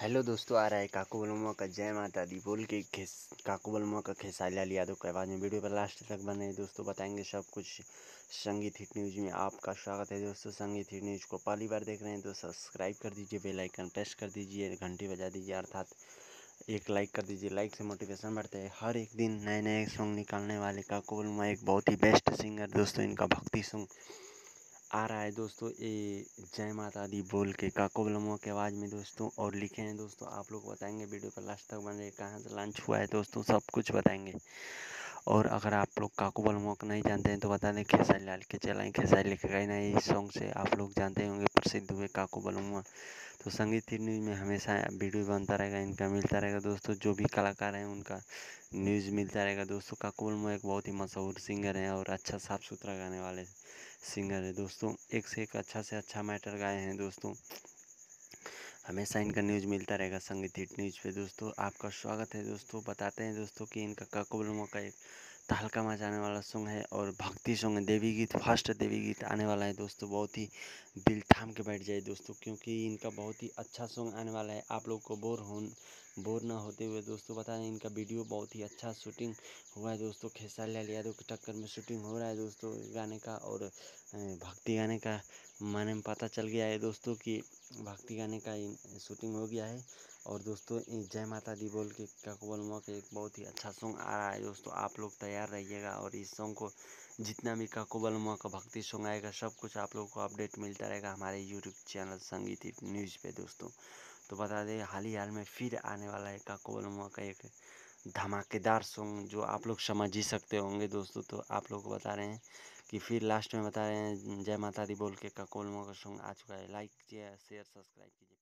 hello दोस्तों आ रहा है काकू बलुमा का जय माता दी बोल के खेस काकू का का लाल यादव के आवाज़ में वीडियो पर लास्ट तक बने दोस्तों बताएंगे सब कुछ संगीत हिट न्यूज़ में आपका स्वागत है दोस्तों संगीत हिट न्यूज़ को पहली बार देख रहे हैं तो सब्सक्राइब कर दीजिए बेल आइकन प्रेस कर दीजिए घंटी बजा दीजिए अर्थात एक लाइक कर दीजिए लाइक से मोटिवेशन बढ़ते हैं हर एक दिन नए नए सॉन्ग निकालने वाले काकू बलमा एक बहुत ही बेस्ट सिंगर दोस्तों इनका भक्ति सॉन्ग आ रहा है दोस्तों ये जय माता दी बोल के काको बलमो के आवाज़ में दोस्तों और लिखे हैं दोस्तों आप लोग बताएंगे वीडियो पर लास्ट तक बन रहे कहाँ से लंच हुआ है दोस्तों सब कुछ बताएंगे और अगर आप लोग काकूबल मोक नहीं जानते हैं तो बता दें खेसारी लाल के चलाएँ खेसारी लिख गए ना इस सॉन्ग से आप लोग जानते होंगे प्रसिद्ध हुए काकू मुआ तो संगीत न्यूज़ में हमेशा वीडियो बनता रहेगा इनका मिलता रहेगा दोस्तों जो भी कलाकार हैं उनका न्यूज़ मिलता रहेगा दोस्तों काकू बलमुआ एक बहुत ही मशहूर सिंगर हैं और अच्छा साफ सुथरा गाने वाले सिंगर है दोस्तों एक से एक अच्छा से अच्छा मैटर गाए हैं दोस्तों हमेशा इनका न्यूज़ मिलता रहेगा संगीत हिट न्यूज़ पे दोस्तों आपका स्वागत है दोस्तों बताते हैं दोस्तों कि इनका ककबुलमो का एक तहलका मचाने वाला सॉन्ग है और भक्ति सॉन्ग है देवी गीत फर्स्ट देवी गीत आने वाला है दोस्तों बहुत ही दिल थाम के बैठ जाए दोस्तों क्योंकि इनका बहुत ही अच्छा सॉन्ग आने वाला है आप लोग को बोर हो बोर ना होते हुए दोस्तों बता दें इनका वीडियो बहुत ही अच्छा शूटिंग हुआ है दोस्तों लाल यादव की टक्कर में शूटिंग हो रहा है दोस्तों गाने का और भक्ति गाने का माने में पता चल गया है दोस्तों कि भक्ति गाने का शूटिंग हो गया है और दोस्तों जय माता दी बोल के ककबल माँ एक बहुत ही अच्छा सॉन्ग आ रहा है दोस्तों आप लोग तैयार रहिएगा और इस सॉन्ग को जितना भी ककबल माँ का भक्ति सॉन्ग आएगा सब कुछ आप लोग को अपडेट मिलता रहेगा हमारे यूट्यूब चैनल संगीत न्यूज़ पे दोस्तों तो बता दें हाल ही हाल में फिर आने वाला है काकोबल मुआ का एक धमाकेदार सॉन्ग जो आप लोग समझ ही सकते होंगे दोस्तों तो आप लोग को बता रहे हैं कि फिर लास्ट में बता रहे हैं जय माता दी बोल के काकोबल मुआ का सॉन्ग आ चुका है लाइक किया शेयर सब्सक्राइब कीजिए